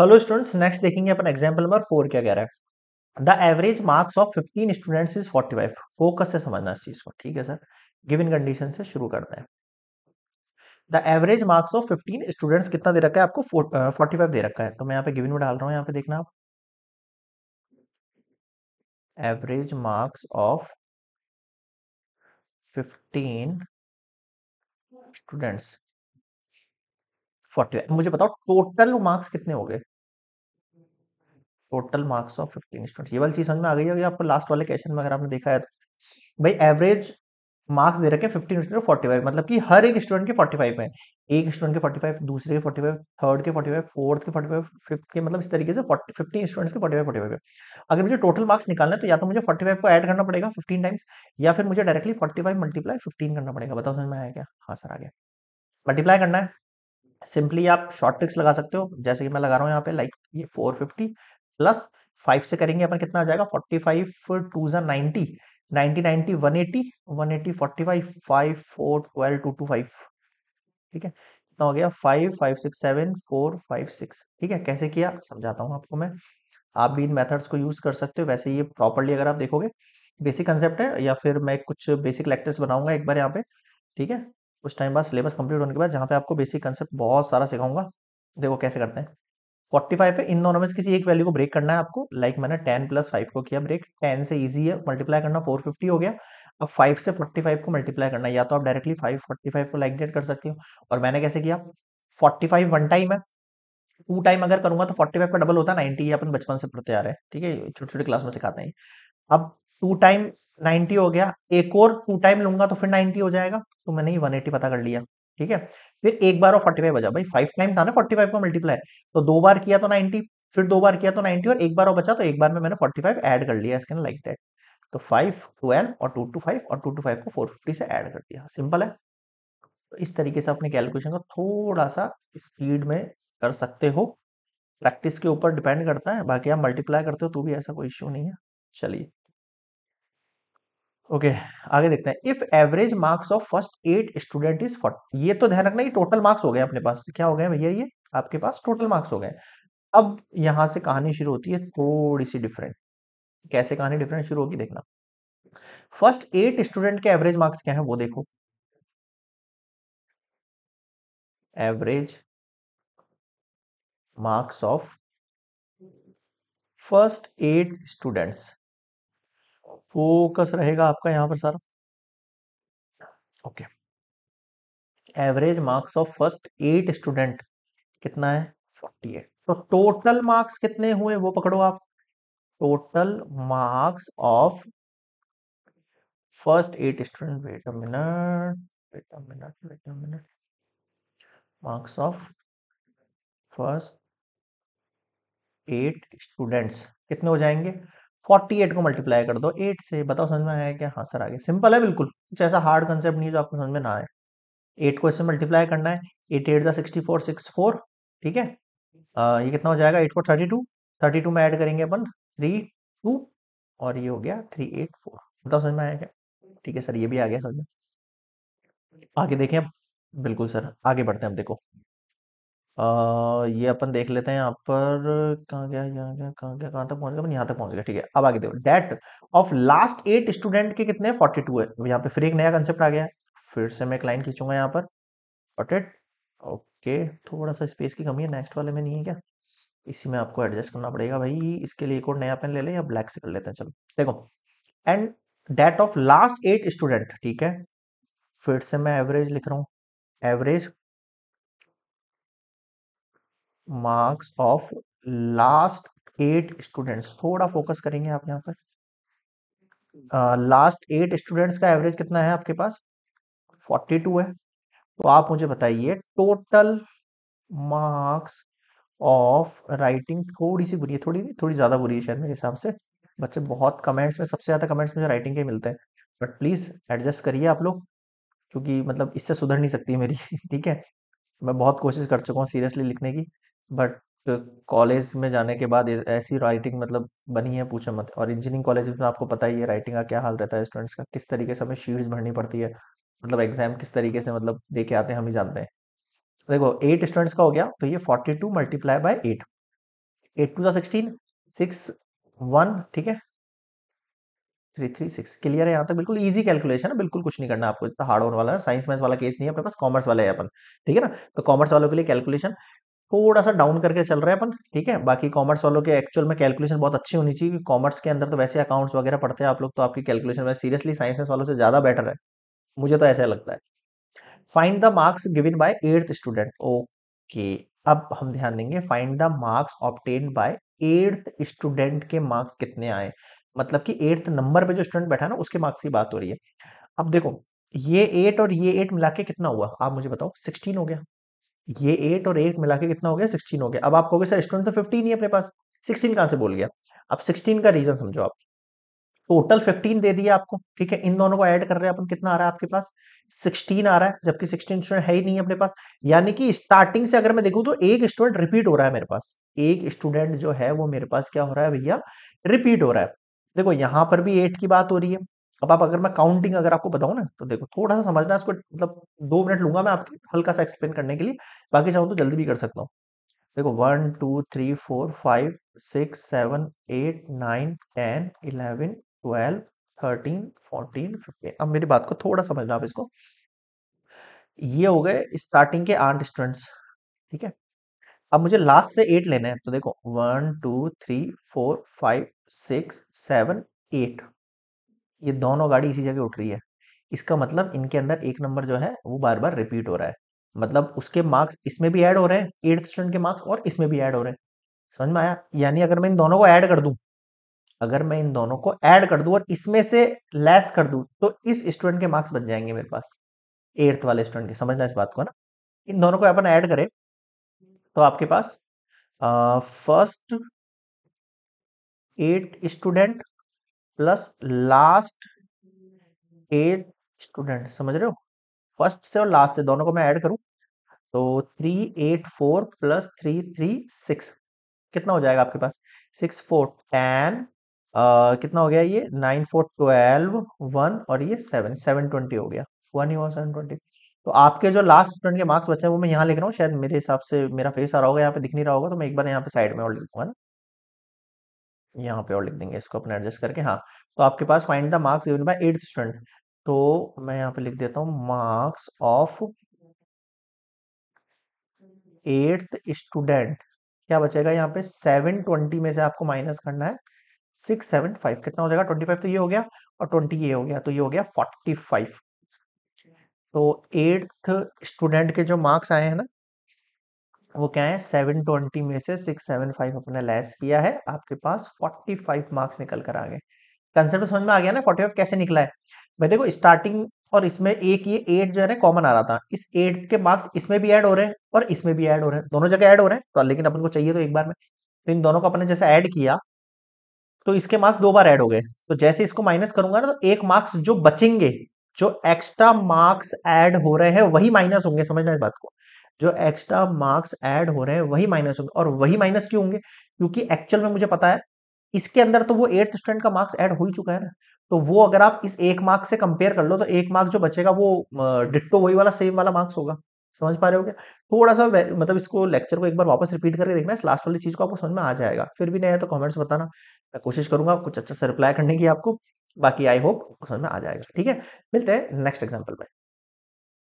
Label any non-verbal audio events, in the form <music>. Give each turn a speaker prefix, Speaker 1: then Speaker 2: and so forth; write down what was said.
Speaker 1: hello students next देखेंगे अपन example number four क्या कह रहा है the average marks of fifteen students is forty five focus से समझना इस चीज को ठीक है सर गिवन कंडीशन से शुरू करते हैं the average marks of fifteen students कितना दे रखा है आपको फोर्टी फाइव दे रखा है तो मैं यहाँ पे गिविन में डाल रहा हूँ यहाँ पे देखना आप average marks of fifteen students forty मुझे बताओ टोटल मार्क्स कितने हो गए total marks of fifteen student ये वाली चीज समझ में आ गई होगी आपको लास्ट वाले क्वेश्चन में अगर आपने देखा है तो भाई एवरेज मार्क्स दे रखे फिफ्टीन स्टूडेंट फोर्टी फाइव मतलब कि हर एक स्टूडेंट के फोर्टी फाइव है एक स्टूडेंट के फोर्टी फाइव दूसरे के फोर्टी फाइव थर्ड के फोर्टी फाइव फोर्थ के फोर्टी फाइव फिफ्थ के मतलब इस तरीके से फिफ्टीन स्टूडेंट्स के फोर्टी फाइव फोर्टी फाइव अगर मुझे टोटल मार्क्स निकालना है तो या तो मुझे फोर्टी फाइव को एड करना पड़ेगा फिफ्टीन टाइम्स या फिर मुझे directly forty five multiply fifteen करना पड़ेगा बताओ समझ में आया क्या हाँ सर आ गया मल्टीप्लाई करना है सिंपली आप शॉर्ट ट्रिक्स लगा सकते हो जैसे कि मैं लगा रहा हूँ यहाँ पे लाइक like ये 450 प्लस 5 से करेंगे अपन कितना आ जाएगा 45 फाइव टू ज़ा ninety ninety ninety one eighty one eighty forty five five four twelve two two five ठीक है कितना हो गया five five six seven four five six ठीक है कैसे किया समझाता हूँ आपको मैं आप भी इन मेथड्स को यूज कर सकते हो वैसे ये प्रॉपरली अगर आप देखोगे बेसिक कंसेप्ट है या फिर मैं कुछ बेसिक लेक्टर्स बनाऊंगा एक बार यहाँ पे ठीक है कुछ टाइम बाद सिलेबस कंप्लीट होने के बाद जहाँ पे आपको बेसिक कंसेप्ट बहुत सारा सिखाऊंगा देखो कैसे करते हैं फोर्टी फाइव है इन दोनों में से किसी एक वैल्यू को ब्रेक करना है आपको लाइक like मैंने टेन प्लस फाइव को किया ब्रेक टेन से इजी है मल्टीप्लाई करना फोर फिफ्टी हो गया अब फाइव से फोर्टी फाइव को मल्टीप्लाई करना है या तो आप डायरेक्टली फाइव फोर्टी फाइव को लाइक डेट कर सकती हो और मैंने कैसे किया फोर्टी फाइव वन टाइम है टू टाइम अगर करूंगा तो फोर्टी फाइव का डबल होता है नाइनटी अपन बचपन से पढ़ते आ रहे हैं ठीक है छोटे छोटे क्लास में सिखाते हैं अब टू टाइम 90 हो गया एक और टू टाइम लूंगा तो फिर 90 हो जाएगा तो मैंने ये 180 पता कर लिया ठीक है फिर एक बार और 45 बजा भाई फाइव टाइम था ना 45 का मल्टीप्लाई तो दो बार किया तो 90 फिर दो बार किया तो 90 और एक बार और बचा तो एक बार में मैंने 45 एड कर लिया इसके लाइक दैट तो 5 12 और टू टू फाइव और टू टू फाइव को फिफ्टी से एड कर दिया सिंपल है तो इस तरीके से अपने कैलकुलेशन को थोड़ा सा स्पीड में कर सकते हो प्रैक्टिस के ऊपर डिपेंड करता है बाकी आप मल्टीप्लाई करते हो तो भी ऐसा कोई इश्यू नहीं है चलिए ओके okay, आगे देखते हैं if average marks of first eight student is फोर्ट ये तो ध्यान रखना ये टोटल मार्क्स हो गए अपने पास क्या हो गए भैया ये आपके पास टोटल मार्क्स हो गए अब यहां से कहानी शुरू होती है थोड़ी सी डिफरेंट कैसे कहानी डिफरेंट शुरू होगी देखना फर्स्ट एट स्टूडेंट के एवरेज मार्क्स क्या है वो देखो average marks of first eight students focus रहेगा आपका यहाँ पर सारा okay average marks of first eight student कितना है फोर्टी एट तो टोटल मार्क्स कितने हुए वो पकड़ो आप total marks of first eight student wait a minute wait a minute wait a minute marks of first eight students कितने हो जाएंगे फोर्टी एट को मल्टीप्लाई कर दो एट से बताओ समझ में आया क्या हाँ सर आगे सिंपल है बिल्कुल कुछ ऐसा हार्ड कंसेप्ट नहीं है जो आपको समझ में ना आए एट को इससे मल्टीप्लाई करना है एट एट जा सिक्सटी फोर सिक्स फोर ठीक है आ, ये कितना हो जाएगा eight four thirty two thirty two में ऐड करेंगे अपन थ्री टू और ये हो गया थ्री एट फोर बताओ समझ में आया क्या ठीक है सर ये भी आ गया समझ में आगे देखें अब बिल्कुल सर आगे बढ़ते हैं अब देखो आ, ये अपन देख लेते हैं यहाँ पर कहाँ गया यहाँ गया कहाँ गया कहाँ तक पहुंच गया यहाँ तक पहुंच गया ठीक है अब आगे देखो that of last eight student के कितने फोर्टी टू है यहाँ पे फिर एक नया कंसेप्ट आ गया फिर से मैं एक लाइन खींचूंगा यहाँ पर बटेट ओके थोड़ा सा स्पेस की कमी है नेक्स्ट वाले में नहीं है क्या इसी में आपको एडजस्ट करना पड़ेगा भाई इसके लिए एक और नया पेन ले लें या ब्लैक से कर लेते हैं चलो देखो end date of last eight student ठीक है फिर से मैं एवरेज लिख रहा हूँ average marks of last eight students थोड़ा फोकस करेंगे आप यहाँ पर लास्ट एट स्टूडेंट्स का एवरेज कितना है आपके पास फोर्टी टू है तो आप मुझे बताइए टोटल मार्क्स ऑफ राइटिंग थोड़ी सी बुरी है थोड़ी थोड़ी ज़्यादा बुरी है शायद मेरे हिसाब से बच्चे बहुत कमेंट्स में सबसे ज़्यादा कमेंट्स मुझे राइटिंग के मिलते हैं बट प्लीज़ एडजस्ट करिए आप लोग क्योंकि मतलब इससे सुधर नहीं सकती मेरी <laughs> ठीक है मैं बहुत कोशिश कर चुका हूँ सीरियसली लिखने की बट कॉलेज में जाने के बाद ऐसी राइटिंग मतलब बनी है पूछे मत और इंजीनियरिंग कॉलेज में तो आपको पता ही है राइटिंग का क्या हाल रहता है स्टूडेंट्स का किस तरीके से हमें शीट्स भरनी पड़ती है मतलब एग्जाम किस तरीके से मतलब के आते हैं हम ही जानते हैं देखो एट स्टूडेंट्स का हो गया तो ये forty two multiply by eight eight two sixteen six one ठीक है थ्री थ्री सिक्स क्लियर है यहाँ तक बिल्कुल इजी कैलकुलेशन है बिल्कुल कुछ नहीं करना आपको इतना हार्ड होने वाला है साइंस मैथ वाला केस नहीं है अपने पास कॉमर्स वाला है अपन ठीक है ना तो कॉमर्स वालों के लिए कैलकुलेशन थोड़ा सा डाउन करके चल रहे हैं अपन ठीक है बाकी कॉमर्स वालों के एक्चुअल में कैलकुलेशन बहुत अच्छी होनी चाहिए क्योंकि कॉमर्स के अंदर तो वैसे अकाउंट्स वगैरह पढ़ते हैं आप लोग तो आपकी कैलकुलेशन में सीरियसली साइंसेस वालों से ज़्यादा बेटर है मुझे तो ऐसा लगता है find the marks given by eighth student okay अब हम ध्यान देंगे find the marks obtained by eighth student के मार्क्स कितने आए मतलब कि एट्थ नंबर पे जो स्टूडेंट बैठा है ना उसके मार्क्स की बात हो रही है अब देखो ये एट और ये एट मिला के कितना हुआ आप मुझे बताओ सिक्सटीन हो गया ये एट और एट मिला के कितना हो गया सिक्सटीन हो गया अब आप कहोगे सर स्टूडेंट तो फिफ्टीन ही अपने पास सिक्सटीन कहां से बोल गया अब सिक्सटीन का रीजन समझो आप टोटल फिफ्टीन दे दिया आपको ठीक है इन दोनों को ऐड कर रहे हैं अपन कितना आ रहा है आपके पास सिक्सटीन आ रहा है जबकि सिक्सटीन स्टूडेंट है ही नहीं अपने पास यानी कि स्टार्टिंग से अगर मैं देखूँ तो एक स्टूडेंट रिपीट हो रहा है मेरे पास एक स्टूडेंट जो है वो मेरे पास क्या हो रहा है भैया रिपीट हो रहा है देखो यहाँ पर भी एट की बात हो रही है अब आप अगर मैं काउंटिंग अगर आपको बताऊं ना तो देखो थोड़ा सा समझना इसको मतलब दो मिनट लूंगा मैं आपके हल्का सा एक्सप्लेन करने के लिए बाकी चाहूँ तो जल्दी भी कर सकता हूँ देखो one two three four five six seven eight nine ten eleven twelve thirteen fourteen fifteen अब मेरी बात को थोड़ा समझना आप इसको ये हो गए स्टार्टिंग के आठ स्टूडेंट्स ठीक है अब मुझे लास्ट से एट लेना है तो देखो one two three four five six seven eight ये दोनों गाड़ी इसी जगह उठ रही है इसका मतलब इनके अंदर एक नंबर जो है वो बार बार रिपीट हो रहा है मतलब उसके मार्क्स इसमें भी ऐड हो रहे हैं एट्थ स्टूडेंट के मार्क्स और इसमें भी ऐड हो रहे हैं समझ में आया यानी अगर मैं इन दोनों को ऐड कर दूं अगर मैं इन दोनों को ऐड कर दूं और इसमें से लेस कर दूं तो इस स्टूडेंट के मार्क्स बन जाएंगे मेरे पास एट्थ वाले स्टूडेंट के समझना इस बात को ना इन दोनों को अपन ऐड करें तो आपके पास first eight student plus last eight student समझ रहे हो फर्स्ट से और लास्ट से दोनों को मैं ऐड करूं तो three eight four plus three three six कितना हो जाएगा आपके पास सिक्स फोर टेन कितना हो गया ये नाइन फोर ट्वेल्व वन और ये सेवन सेवन ट्वेंटी हो गया वन ही सेवन ट्वेंटी तो आपके जो लास्ट स्टूडेंट के मार्क्स बचे हैं वो मैं यहाँ लिख रहा हूँ शायद मेरे हिसाब से मेरा फेस आ रहा होगा यहाँ पे दिख नहीं रहा होगा तो मैं एक बार यहाँ पे साइड में और लिखूंगा ना यहाँ पे और लिख देंगे इसको अपना एडजस्ट करके हाँ तो आपके पास find the marks given by eight student तो मैं यहाँ पे लिख देता हूँ मार्क्स ऑफ एट्थ स्टूडेंट क्या बचेगा यहाँ पे सेवन ट्वेंटी में से आपको माइनस करना है सिक्स सेवन फाइव कितना हो जाएगा ट्वेंटी फाइव तो ये हो गया और ट्वेंटी ये हो गया तो ये हो गया फोर्टी फाइव तो एट्थ स्टूडेंट के जो मार्क्स आए हैं ना वो क्या है सेवन ट्वेंटी में से सिक्स सेवन फाइव अपने लेस किया है आपके पास फोर्टी फाइव मार्क्स निकल कर आ गए कंसेप्ट तो समझ में आ गया ना फोर्टी फाइव कैसे निकला है भाई देखो स्टार्टिंग और इसमें एक ये एट जो है ना कॉमन आ रहा था इस एट के मार्क्स इसमें भी ऐड हो रहे हैं और इसमें भी ऐड हो रहे हैं दोनों जगह ऐड हो रहे हैं तो लेकिन अपन को चाहिए तो एक बार में तो इन दोनों को अपने जैसे ऐड किया तो इसके मार्क्स दो बार ऐड हो गए तो जैसे इसको माइनस करूंगा ना तो एक मार्क्स जो बचेंगे जो एक्स्ट्रा मार्क्स ऐड हो रहे हैं वही माइनस होंगे समझना इस बात को जो एक्स्ट्रा मार्क्स ऐड हो रहे हैं वही माइनस होंगे और वही माइनस क्यों होंगे क्योंकि एक्चुअल में मुझे पता है इसके अंदर तो वो एट्थ स्टैंड का मार्क्स ऐड हो ही चुका है ना तो वो अगर आप इस एक मार्क्स से कंपेयर कर लो तो एक मार्क्स जो बचेगा वो डिट्टो वही वाला सेम वाला मार्क्स होगा समझ पा रहे हो क्या थोड़ा सा मतलब इसको लेक्चर को एक बार वापस रिपीट करके देखना इस लास्ट वाली चीज को आपको समझ में आ जाएगा फिर भी नहीं है तो कमेंट्स बताना मैं कोशिश करूंगा कुछ अच्छा से रिप्लाई करने की आपको बाकी आई होप समझ में आ जाएगा ठीक है मिलते हैं नेक्स्ट एग्जाम्पल में